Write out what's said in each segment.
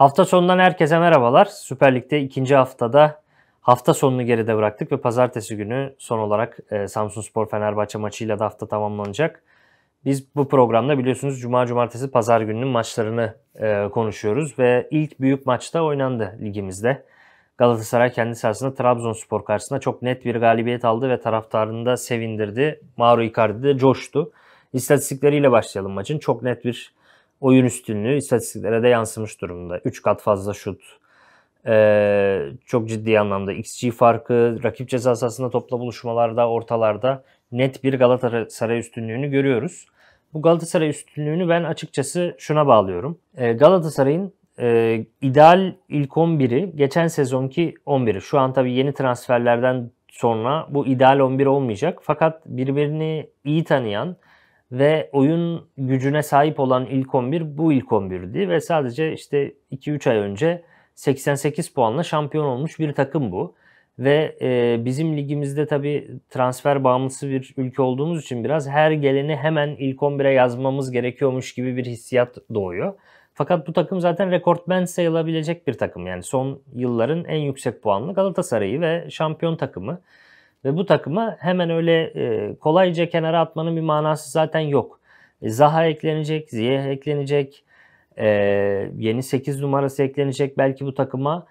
Hafta sonundan herkese merhabalar. Süper Lig'de ikinci haftada hafta sonunu geride bıraktık ve pazartesi günü son olarak e, Samsun Spor Fenerbahçe maçıyla da hafta tamamlanacak. Biz bu programda biliyorsunuz Cuma, Cumartesi, Pazar gününün maçlarını e, konuşuyoruz ve ilk büyük maçta oynandı ligimizde. Galatasaray kendi sahasında Trabzonspor karşısında çok net bir galibiyet aldı ve taraftarını da sevindirdi. Mauro Icardi de coştu. İstatistikleriyle başlayalım maçın. Çok net bir oyun üstünlüğü istatistiklere de yansımış durumda. 3 kat fazla şut, ee, çok ciddi anlamda XG farkı, rakip ceza sahasında topla buluşmalarda, ortalarda net bir Galatasaray üstünlüğünü görüyoruz. Bu Galatasaray üstünlüğünü ben açıkçası şuna bağlıyorum. Ee, Galatasaray'ın e, ideal ilk 11'i geçen sezonki 11'i. Şu an tabii yeni transferlerden sonra bu ideal 11 olmayacak. Fakat birbirini iyi tanıyan, ve oyun gücüne sahip olan ilk 11 bu ilk 11'di ve sadece işte 2-3 ay önce 88 puanla şampiyon olmuş bir takım bu. Ve e, bizim ligimizde tabii transfer bağımlısı bir ülke olduğumuz için biraz her geleni hemen ilk 11'e yazmamız gerekiyormuş gibi bir hissiyat doğuyor. Fakat bu takım zaten rekortmen sayılabilecek bir takım. Yani son yılların en yüksek puanlı Galatasaray'ı ve şampiyon takımı. Ve bu takımı hemen öyle e, kolayca kenara atmanın bir manası zaten yok. E, Zaha eklenecek, Ziyeh eklenecek, e, yeni 8 numarası eklenecek belki bu takıma.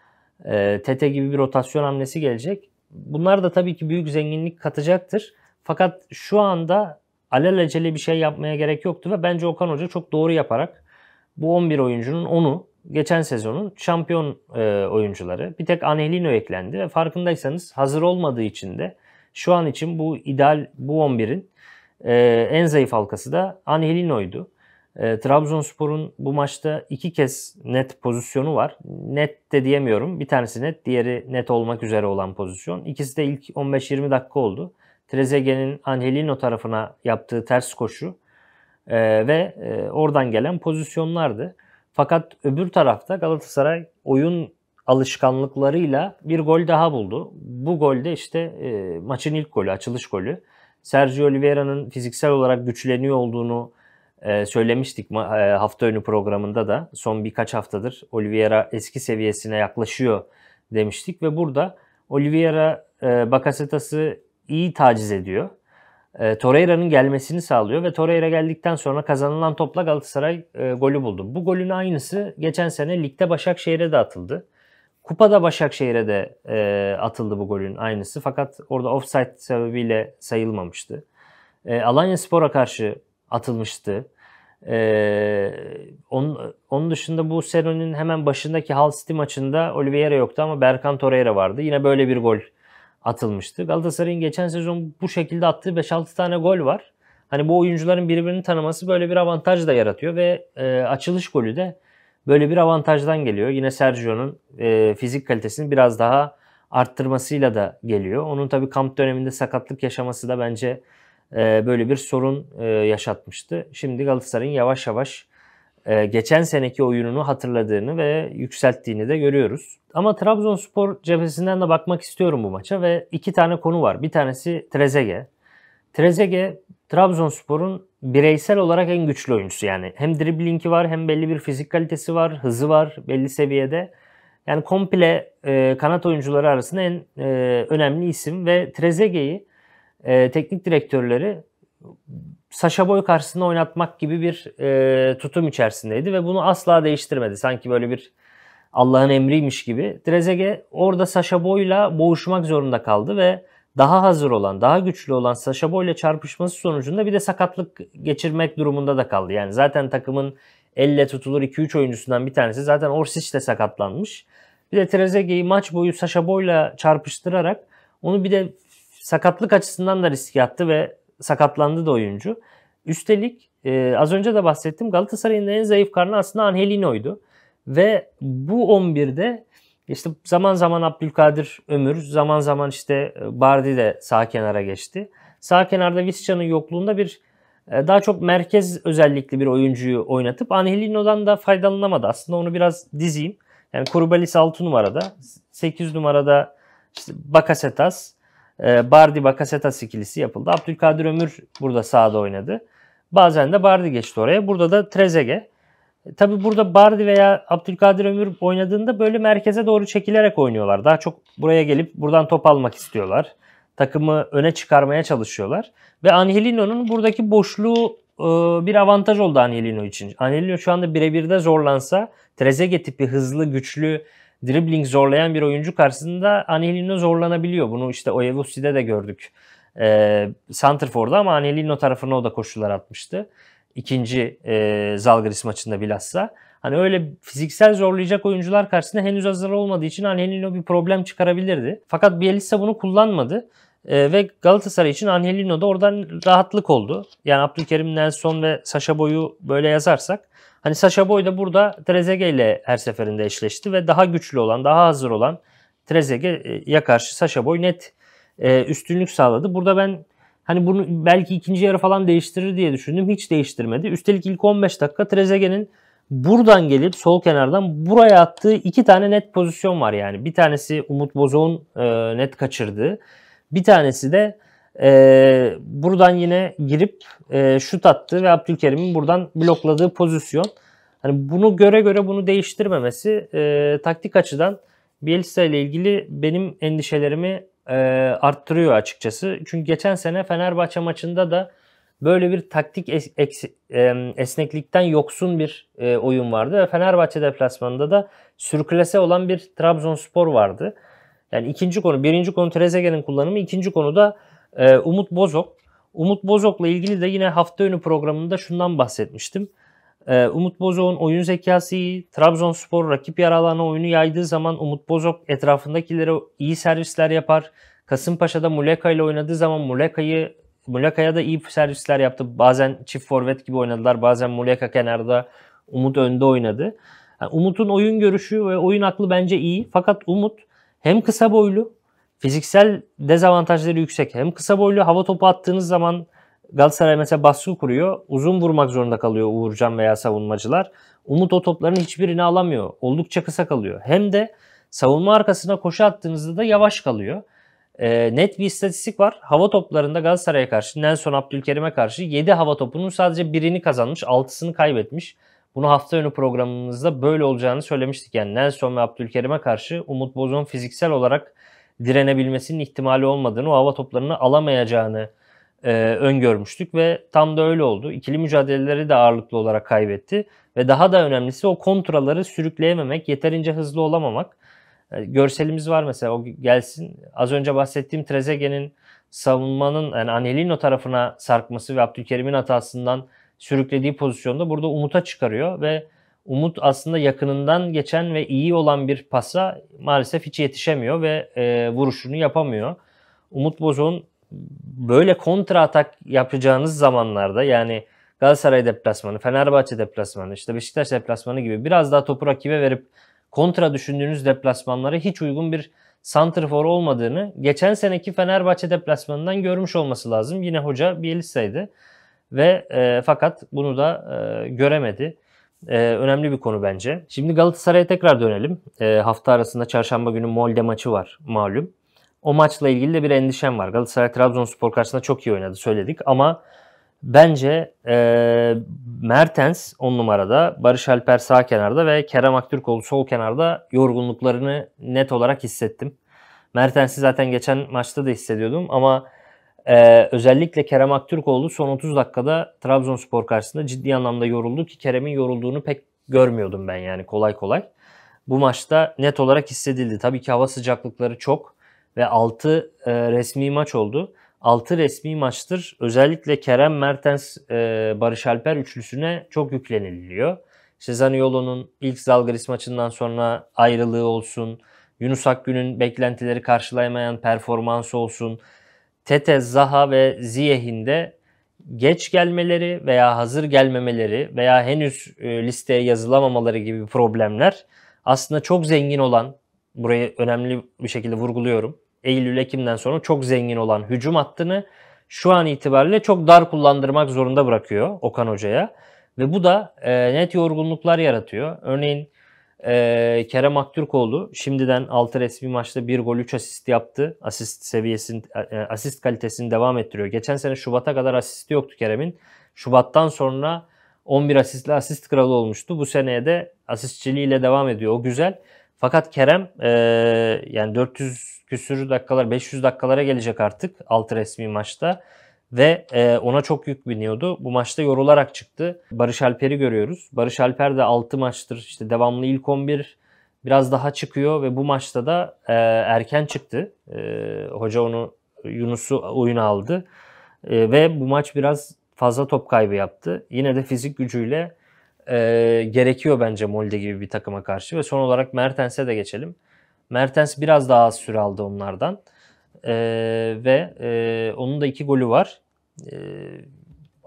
Tete gibi bir rotasyon hamlesi gelecek. Bunlar da tabii ki büyük zenginlik katacaktır. Fakat şu anda alelacele bir şey yapmaya gerek yoktu ve bence Okan Hoca çok doğru yaparak bu 11 oyuncunun 10'u geçen sezonun şampiyon e, oyuncuları. Bir tek Anelino eklendi farkındaysanız hazır olmadığı için de şu an için bu ideal bu 11'in e, en zayıf halkası da Anelino'ydu. E, Trabzonspor'un bu maçta iki kez net pozisyonu var. Net de diyemiyorum. Bir tanesi net, diğeri net olmak üzere olan pozisyon. İkisi de ilk 15-20 dakika oldu. Trezeguet'in Angelino tarafına yaptığı ters koşu e, ve e, oradan gelen pozisyonlardı. Fakat öbür tarafta Galatasaray oyun alışkanlıklarıyla bir gol daha buldu. Bu golde işte e, maçın ilk golü, açılış golü. Sergio Oliveira'nın fiziksel olarak güçleniyor olduğunu e, söylemiştik e, hafta önü programında da. Son birkaç haftadır Oliveira eski seviyesine yaklaşıyor demiştik ve burada Oliveira e, Bakasetas'ı iyi taciz ediyor e, Torreira'nın gelmesini sağlıyor ve Torreira geldikten sonra kazanılan topla Galatasaray e, golü buldu. Bu golün aynısı geçen sene ligde Başakşehir'e de atıldı. Kupada Başakşehir'e de e, atıldı bu golün aynısı fakat orada offside sebebiyle sayılmamıştı. E, Alanya Spor'a karşı atılmıştı. Ee, onun, onun dışında bu serinin hemen başındaki hal City maçında Oliveira yoktu ama Berkan Torreira vardı. Yine böyle bir gol atılmıştı. Galatasaray'ın geçen sezon bu şekilde attığı 5-6 tane gol var. Hani bu oyuncuların birbirini tanıması böyle bir avantaj da yaratıyor ve e, açılış golü de böyle bir avantajdan geliyor. Yine Sergio'nun e, fizik kalitesini biraz daha arttırmasıyla da geliyor. Onun tabi kamp döneminde sakatlık yaşaması da bence e, böyle bir sorun e, yaşatmıştı. Şimdi Galatasaray'ın yavaş yavaş ee, geçen seneki oyununu hatırladığını ve yükselttiğini de görüyoruz. Ama Trabzonspor cephesinden de bakmak istiyorum bu maça ve iki tane konu var. Bir tanesi Trezege. Trezege Trabzonspor'un bireysel olarak en güçlü oyuncusu. Yani hem driblingi var hem belli bir fizik kalitesi var, hızı var belli seviyede. Yani komple e, kanat oyuncuları arasında en e, önemli isim ve Trezege'yi e, teknik direktörleri Saşa Boy karşısında oynatmak gibi bir e, tutum içerisindeydi ve bunu asla değiştirmedi. Sanki böyle bir Allah'ın emriymiş gibi. Trezege orada Saşa Boy'la boğuşmak zorunda kaldı ve daha hazır olan, daha güçlü olan Saşa Boy'la çarpışması sonucunda bir de sakatlık geçirmek durumunda da kaldı. Yani zaten takımın elle tutulur 2-3 oyuncusundan bir tanesi. Zaten Orsic de sakatlanmış. Bir de Trezeguet'i maç boyu Saşa Boy'la çarpıştırarak onu bir de sakatlık açısından da riske attı ve sakatlandı da oyuncu. Üstelik e, az önce de bahsettim Galatasaray'ın en zayıf karnı aslında Angelino'ydu. Ve bu 11'de işte zaman zaman Abdülkadir Ömür, zaman zaman işte e, Bardi de sağ kenara geçti. Sağ kenarda Visca'nın yokluğunda bir e, daha çok merkez özellikli bir oyuncuyu oynatıp Angelino'dan da faydalanamadı. Aslında onu biraz dizeyim. Yani Kurubalis 6 numarada, 8 numarada işte Bakasetas, ee, Bardi Bakasetas ikilisi yapıldı. Abdülkadir Ömür burada sağda oynadı. Bazen de Bardi geçti oraya. Burada da Trezege. E, Tabi burada Bardi veya Abdülkadir Ömür oynadığında böyle merkeze doğru çekilerek oynuyorlar. Daha çok buraya gelip buradan top almak istiyorlar. Takımı öne çıkarmaya çalışıyorlar. Ve Angelino'nun buradaki boşluğu e, bir avantaj oldu Angelino için. Angelino şu anda birebir de zorlansa Trezege tipi hızlı, güçlü, dribbling zorlayan bir oyuncu karşısında Angelino zorlanabiliyor. Bunu işte Oyevusi'de de gördük. E, Santrfor'da ama Angelino tarafına o da koşular atmıştı. İkinci e, Zalgiris maçında bilhassa. Hani öyle fiziksel zorlayacak oyuncular karşısında henüz hazır olmadığı için Angelino bir problem çıkarabilirdi. Fakat Bielitsa bunu kullanmadı. E, ve Galatasaray için Angelino da oradan rahatlık oldu. Yani Abdülkerim Nelson ve Saşa Boy'u böyle yazarsak Hani Sasha Boy da burada Trezeguet ile her seferinde eşleşti ve daha güçlü olan, daha hazır olan Trezeguet'e e, karşı Sasha Boy net e, üstünlük sağladı. Burada ben hani bunu belki ikinci yarı falan değiştirir diye düşündüm. Hiç değiştirmedi. Üstelik ilk 15 dakika Trezeguet'in buradan gelip sol kenardan buraya attığı iki tane net pozisyon var yani. Bir tanesi Umut Bozok'un e, net kaçırdığı. Bir tanesi de e, buradan yine girip e, şut attı ve Abdülkerim'in buradan blokladığı pozisyon. Hani bunu göre göre bunu değiştirmemesi e, taktik açıdan Bielsa ile ilgili benim endişelerimi e, arttırıyor açıkçası. Çünkü geçen sene Fenerbahçe maçında da böyle bir taktik es, es, e, esneklikten yoksun bir e, oyun vardı ve Fenerbahçe deplasmanında da sürklese olan bir Trabzonspor vardı. Yani ikinci konu, birinci konu Trezeguet'in kullanımı, ikinci konu da ee, Umut Bozok. Umut Bozok'la ilgili de yine hafta önü programında şundan bahsetmiştim. Ee, Umut Bozok'un oyun zekası iyi. Trabzonspor rakip yer alanı oyunu yaydığı zaman Umut Bozok etrafındakilere iyi servisler yapar. Kasımpaşa'da Muleka ile oynadığı zaman Muleka'yı Muleka'ya da iyi servisler yaptı. Bazen çift forvet gibi oynadılar. Bazen Muleka kenarda, Umut önde oynadı. Yani Umut'un oyun görüşü ve oyun aklı bence iyi. Fakat Umut hem kısa boylu Fiziksel dezavantajları yüksek. Hem kısa boylu hava topu attığınız zaman Galatasaray mesela baskı kuruyor. Uzun vurmak zorunda kalıyor Uğurcan veya savunmacılar. Umut o topların hiçbirini alamıyor. Oldukça kısa kalıyor. Hem de savunma arkasına koşu attığınızda da yavaş kalıyor. E, net bir istatistik var. Hava toplarında Galatasaray'a karşı, Nelson Abdülkerim'e karşı 7 hava topunun sadece birini kazanmış, 6'sını kaybetmiş. Bunu hafta önü programımızda böyle olacağını söylemiştik. Yani Nelson ve Abdülkerim'e karşı Umut Bozon fiziksel olarak direnebilmesinin ihtimali olmadığını, o hava toplarını alamayacağını e, öngörmüştük ve tam da öyle oldu. İkili mücadeleleri de ağırlıklı olarak kaybetti ve daha da önemlisi o kontraları sürükleyememek, yeterince hızlı olamamak. E, görselimiz var mesela o gelsin. Az önce bahsettiğim Trezeguet'in savunmanın yani Anelino tarafına sarkması ve Abdülkerim'in hatasından sürüklediği pozisyonda burada Umut'a çıkarıyor ve Umut aslında yakınından geçen ve iyi olan bir pasa maalesef hiç yetişemiyor ve e, vuruşunu yapamıyor. Umut Bozok'un böyle kontra atak yapacağınız zamanlarda yani Galatasaray deplasmanı, Fenerbahçe deplasmanı, işte Beşiktaş deplasmanı gibi biraz daha topu rakibe verip kontra düşündüğünüz deplasmanlara hiç uygun bir santrfor olmadığını geçen seneki Fenerbahçe deplasmanından görmüş olması lazım. Yine hoca bir Bielisa'ydı ve e, fakat bunu da e, göremedi. Ee, önemli bir konu bence. Şimdi Galatasaray'a tekrar dönelim. Ee, hafta arasında çarşamba günü Molde maçı var malum. O maçla ilgili de bir endişem var. Galatasaray Trabzonspor karşısında çok iyi oynadı söyledik ama bence e, Mertens on numarada, Barış Alper sağ kenarda ve Kerem Aktürkoğlu sol kenarda yorgunluklarını net olarak hissettim. Mertens'i zaten geçen maçta da hissediyordum ama ee, özellikle Kerem Aktürkoğlu son 30 dakikada Trabzonspor karşısında ciddi anlamda yoruldu ki Kerem'in yorulduğunu pek görmüyordum ben yani kolay kolay. Bu maçta net olarak hissedildi. Tabii ki hava sıcaklıkları çok ve 6 e, resmi maç oldu. 6 resmi maçtır özellikle Kerem Mertens e, Barış Alper üçlüsüne çok yükleniliyor. İşte Zaniolo'nun ilk Zalgiris maçından sonra ayrılığı olsun, Yunus Akgün'ün beklentileri karşılayamayan performansı olsun, Tete, Zaha ve Ziyeh'in de geç gelmeleri veya hazır gelmemeleri veya henüz e, listeye yazılamamaları gibi problemler aslında çok zengin olan, burayı önemli bir şekilde vurguluyorum. Eylül-Ekim'den sonra çok zengin olan hücum hattını şu an itibariyle çok dar kullandırmak zorunda bırakıyor Okan Hoca'ya. Ve bu da e, net yorgunluklar yaratıyor. Örneğin ee, Kerem Aktürkoğlu şimdiden 6 resmi maçta 1 gol 3 asist yaptı. Asist seviyesini, e, e, asist kalitesini devam ettiriyor. Geçen sene Şubat'a kadar asisti yoktu Kerem'in. Şubat'tan sonra 11 asistle asist kralı olmuştu. Bu seneye de asistçiliğiyle devam ediyor. O güzel. Fakat Kerem e, yani 400 küsürü dakikalar 500 dakikalara gelecek artık 6 resmi maçta ve e, ona çok yük biniyordu. Bu maçta yorularak çıktı. Barış Alper'i görüyoruz. Barış Alper de 6 maçtır işte devamlı ilk 11 biraz daha çıkıyor ve bu maçta da e, erken çıktı. E, hoca onu Yunus'u oyuna aldı. E, ve bu maç biraz fazla top kaybı yaptı. Yine de fizik gücüyle e, gerekiyor bence Molde gibi bir takıma karşı ve son olarak Mertens'e de geçelim. Mertens biraz daha az süre aldı onlardan. E, ve e, onun da iki golü var. E,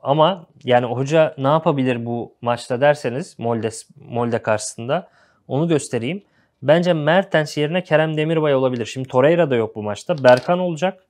ama yani hoca ne yapabilir bu maçta derseniz Molde, Molde karşısında onu göstereyim. Bence Mertens yerine Kerem Demirbay olabilir. Şimdi Torreira da yok bu maçta. Berkan olacak.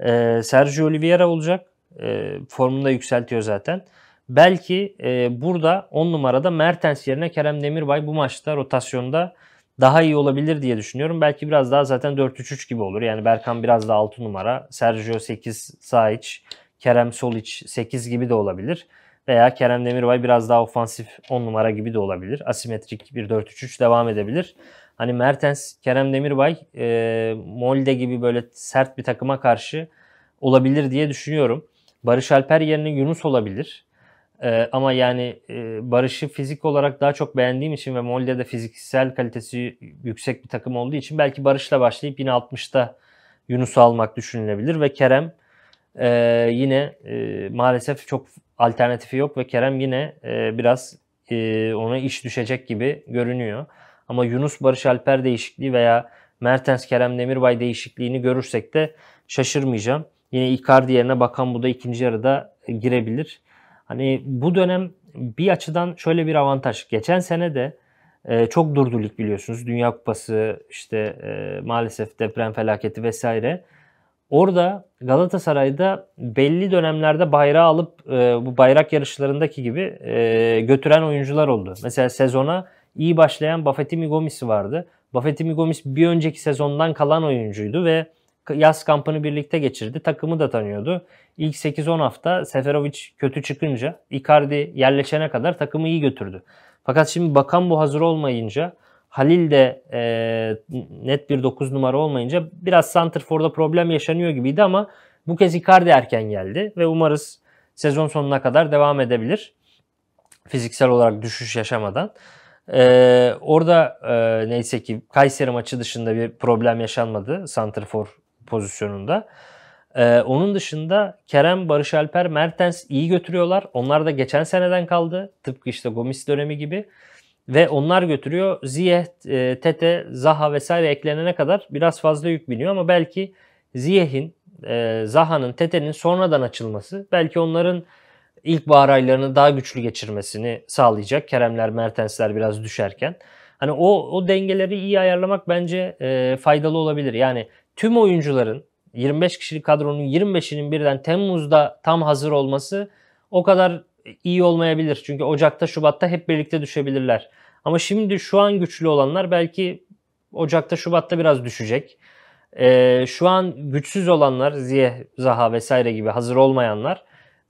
E, Sergio Oliveira olacak. E, formunu da yükseltiyor zaten. Belki e, burada 10 numarada Mertens yerine Kerem Demirbay bu maçta rotasyonda daha iyi olabilir diye düşünüyorum. Belki biraz daha zaten 4-3-3 gibi olur. Yani Berkan biraz daha 6 numara. Sergio 8 Saiç, Kerem Soliç 8 gibi de olabilir. Veya Kerem Demirbay biraz daha ofansif 10 numara gibi de olabilir. Asimetrik bir 4-3-3 devam edebilir. Hani Mertens, Kerem Demirbay, e, Molde gibi böyle sert bir takıma karşı olabilir diye düşünüyorum. Barış Alper yerine Yunus olabilir. Ee, ama yani e, Barış'ı fizik olarak daha çok beğendiğim için ve Molde de fiziksel kalitesi yüksek bir takım olduğu için belki Barış'la başlayıp yine 60'ta Yunus'u almak düşünülebilir ve Kerem e, yine e, maalesef çok alternatifi yok ve Kerem yine e, biraz e, ona iş düşecek gibi görünüyor. Ama Yunus Barış Alper değişikliği veya Mertens Kerem Demirbay değişikliğini görürsek de şaşırmayacağım. Yine Icardi yerine Bakan bu da ikinci yarıda girebilir. Hani bu dönem bir açıdan şöyle bir avantaj. Geçen sene de e, çok durdurluk biliyorsunuz. Dünya Kupası işte e, maalesef deprem felaketi vesaire. Orada Galatasaray'da belli dönemlerde bayrağı alıp e, bu bayrak yarışlarındaki gibi e, götüren oyuncular oldu. Mesela sezona iyi başlayan Bafetimi Gomis'i vardı. Bafetimi Gomis bir önceki sezondan kalan oyuncuydu ve yaz kampını birlikte geçirdi. Takımı da tanıyordu. İlk 8-10 hafta Seferovic kötü çıkınca Icardi yerleşene kadar takımı iyi götürdü. Fakat şimdi bakan bu hazır olmayınca Halil de e, net bir 9 numara olmayınca biraz Santrfor'da problem yaşanıyor gibiydi ama bu kez Icardi erken geldi ve umarız sezon sonuna kadar devam edebilir. Fiziksel olarak düşüş yaşamadan. Ee, orada e, neyse ki Kayseri maçı dışında bir problem yaşanmadı Santrfor pozisyonunda. Ee, onun dışında Kerem, Barış Alper, Mertens iyi götürüyorlar. Onlar da geçen seneden kaldı. Tıpkı işte Gomis dönemi gibi. Ve onlar götürüyor. Ziyeh, e, Tete, Zaha vesaire eklenene kadar biraz fazla yük biniyor ama belki Ziyeh'in, e, Zaha'nın, Tete'nin sonradan açılması belki onların ilk bahar aylarını daha güçlü geçirmesini sağlayacak. Keremler, Mertensler biraz düşerken. Hani o, o dengeleri iyi ayarlamak bence e, faydalı olabilir. Yani tüm oyuncuların 25 kişilik kadronun 25'inin birden Temmuz'da tam hazır olması o kadar iyi olmayabilir. Çünkü Ocak'ta Şubat'ta hep birlikte düşebilirler. Ama şimdi şu an güçlü olanlar belki Ocak'ta Şubat'ta biraz düşecek. Ee, şu an güçsüz olanlar Ziye, Zaha vesaire gibi hazır olmayanlar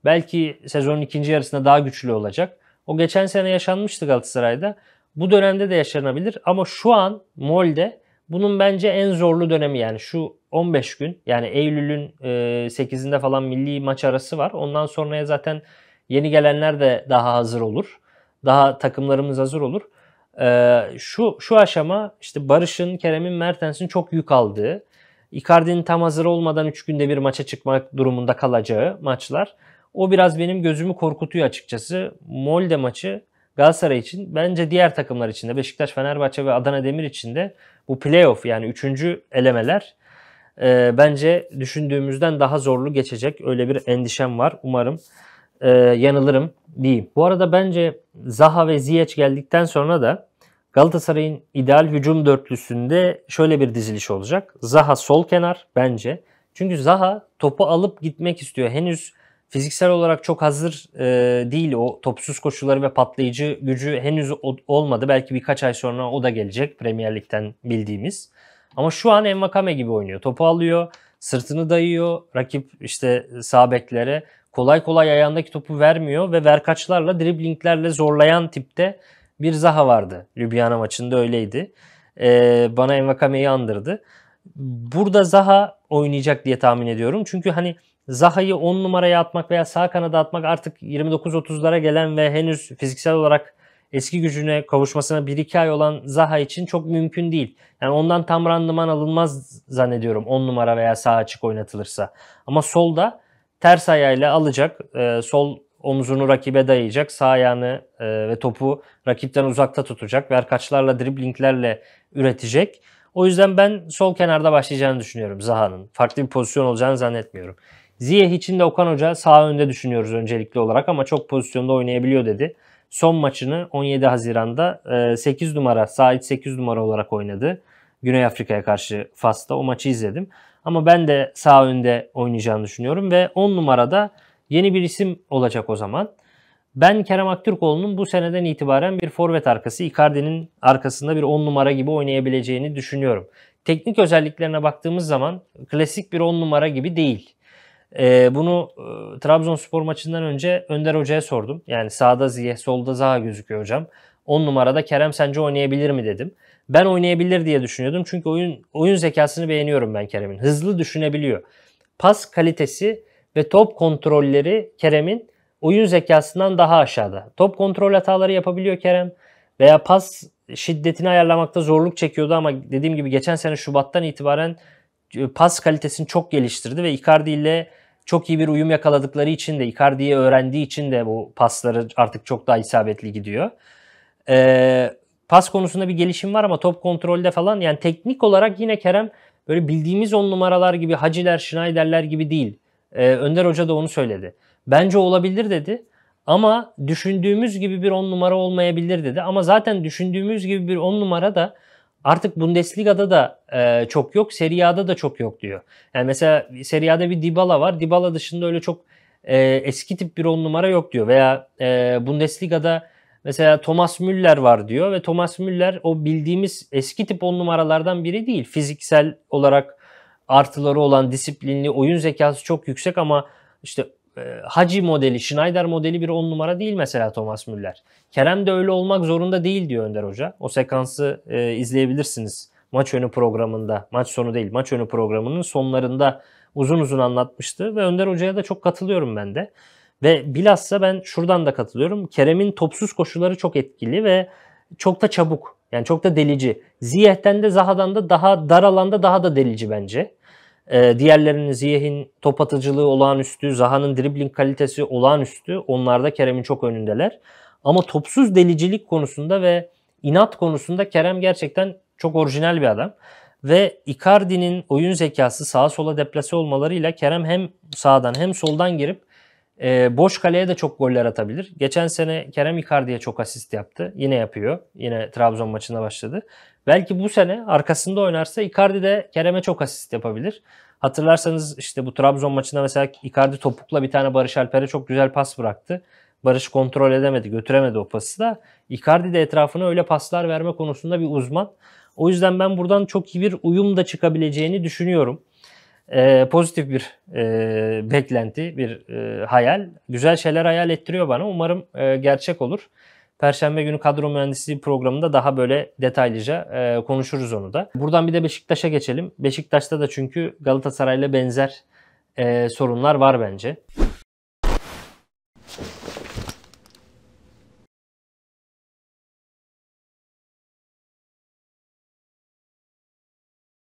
belki sezonun ikinci yarısında daha güçlü olacak. O geçen sene yaşanmıştı Galatasaray'da. Bu dönemde de yaşanabilir ama şu an Mol'de bunun bence en zorlu dönemi yani şu 15 gün yani Eylül'ün 8'inde e, falan milli maç arası var. Ondan sonraya zaten yeni gelenler de daha hazır olur. Daha takımlarımız hazır olur. E, şu şu aşama işte Barış'ın, Kerem'in, Mertens'in çok yük aldığı, Icardi'nin tam hazır olmadan 3 günde bir maça çıkmak durumunda kalacağı maçlar. O biraz benim gözümü korkutuyor açıkçası. Molde maçı Galatasaray için bence diğer takımlar için de Beşiktaş, Fenerbahçe ve Adana Demir için de bu playoff yani üçüncü elemeler e, bence düşündüğümüzden daha zorlu geçecek. Öyle bir endişem var. Umarım e, yanılırım diyeyim. Bu arada bence Zaha ve Ziyech geldikten sonra da Galatasaray'ın ideal hücum dörtlüsünde şöyle bir diziliş olacak. Zaha sol kenar bence. Çünkü Zaha topu alıp gitmek istiyor. Henüz fiziksel olarak çok hazır e, değil o topsuz koşuları ve patlayıcı gücü henüz o, olmadı. Belki birkaç ay sonra o da gelecek Premier Lig'den bildiğimiz. Ama şu an Envakame gibi oynuyor. Topu alıyor, sırtını dayıyor rakip işte sağ beklere. Kolay kolay ayağındaki topu vermiyor ve verkaçlarla, driblinglerle zorlayan tipte bir Zaha vardı. Lübiyana maçında öyleydi. Ee, bana Envakame'yi andırdı. Burada Zaha oynayacak diye tahmin ediyorum. Çünkü hani Zaha'yı 10 numaraya atmak veya sağ kanada atmak artık 29-30'lara gelen ve henüz fiziksel olarak eski gücüne kavuşmasına 1-2 ay olan Zaha için çok mümkün değil. Yani ondan tam randıman alınmaz zannediyorum 10 numara veya sağ açık oynatılırsa. Ama solda ters ayağıyla alacak, e, sol omzunu rakibe dayayacak, sağ ayağını e, ve topu rakipten uzakta tutacak, ve verkaçlarla, driblinglerle üretecek. O yüzden ben sol kenarda başlayacağını düşünüyorum Zaha'nın. Farklı bir pozisyon olacağını zannetmiyorum. Ziyeh için de Okan Hoca sağ önde düşünüyoruz öncelikli olarak ama çok pozisyonda oynayabiliyor dedi. Son maçını 17 Haziran'da 8 e, numara, Sait 8 numara olarak oynadı. Güney Afrika'ya karşı Fas'ta o maçı izledim. Ama ben de sağ önde oynayacağını düşünüyorum ve 10 numarada yeni bir isim olacak o zaman. Ben Kerem Aktürkoğlu'nun bu seneden itibaren bir forvet arkası, Icardi'nin arkasında bir 10 numara gibi oynayabileceğini düşünüyorum. Teknik özelliklerine baktığımız zaman klasik bir 10 numara gibi değil. E, bunu e, Trabzonspor maçından önce Önder Hoca'ya sordum. Yani sağda Ziyeh, solda Zaha gözüküyor hocam. 10 numarada Kerem sence oynayabilir mi dedim. Ben oynayabilir diye düşünüyordum. Çünkü oyun oyun zekasını beğeniyorum ben Kerem'in. Hızlı düşünebiliyor. Pas kalitesi ve top kontrolleri Kerem'in oyun zekasından daha aşağıda. Top kontrol hataları yapabiliyor Kerem veya pas şiddetini ayarlamakta zorluk çekiyordu ama dediğim gibi geçen sene Şubat'tan itibaren e, pas kalitesini çok geliştirdi ve Icardi ile çok iyi bir uyum yakaladıkları için de Icardi'yi öğrendiği için de bu pasları artık çok daha isabetli gidiyor. Ee, pas konusunda bir gelişim var ama top kontrolde falan yani teknik olarak yine Kerem böyle bildiğimiz on numaralar gibi Haciler, Schneiderler gibi değil. Ee, Önder Hoca da onu söyledi. Bence olabilir dedi. Ama düşündüğümüz gibi bir on numara olmayabilir dedi. Ama zaten düşündüğümüz gibi bir on numara da artık Bundesliga'da da e, çok yok, Serie A'da da çok yok diyor. Yani mesela Serie A'da bir Dybala var. Dybala dışında öyle çok e, eski tip bir on numara yok diyor. Veya e, Bundesliga'da mesela Thomas Müller var diyor ve Thomas Müller o bildiğimiz eski tip on numaralardan biri değil. Fiziksel olarak artıları olan disiplinli, oyun zekası çok yüksek ama işte ee, Hacı modeli, Schneider modeli bir on numara değil mesela Thomas Müller. Kerem de öyle olmak zorunda değil diyor Önder Hoca. O sekansı e, izleyebilirsiniz maç önü programında. Maç sonu değil, maç önü programının sonlarında uzun uzun anlatmıştı ve Önder Hoca'ya da çok katılıyorum ben de. Ve bilhassa ben şuradan da katılıyorum. Kerem'in topsuz koşuları çok etkili ve çok da çabuk. Yani çok da delici. Ziyeh'ten de Zaha'dan da daha dar alanda daha da delici bence. E, diğerlerinin Ziyeh'in top atıcılığı olağanüstü, Zaha'nın dribbling kalitesi olağanüstü. Onlar da Kerem'in çok önündeler. Ama topsuz delicilik konusunda ve inat konusunda Kerem gerçekten çok orijinal bir adam. Ve Icardi'nin oyun zekası sağa sola deplase olmalarıyla Kerem hem sağdan hem soldan girip e, boş kaleye de çok goller atabilir. Geçen sene Kerem Icardi'ye çok asist yaptı. Yine yapıyor. Yine Trabzon maçında başladı. Belki bu sene arkasında oynarsa Icardi de Kerem'e çok asist yapabilir. Hatırlarsanız işte bu Trabzon maçında mesela Icardi topukla bir tane Barış Alper'e çok güzel pas bıraktı. Barış kontrol edemedi, götüremedi o pası da. Icardi de etrafına öyle paslar verme konusunda bir uzman. O yüzden ben buradan çok iyi bir uyum da çıkabileceğini düşünüyorum. Ee, pozitif bir e, beklenti, bir e, hayal. Güzel şeyler hayal ettiriyor bana. Umarım e, gerçek olur. Perşembe günü kadro mühendisliği programında daha böyle detaylıca e, konuşuruz onu da. Buradan bir de Beşiktaş'a geçelim. Beşiktaş'ta da çünkü Galatasaray'la benzer e, sorunlar var bence.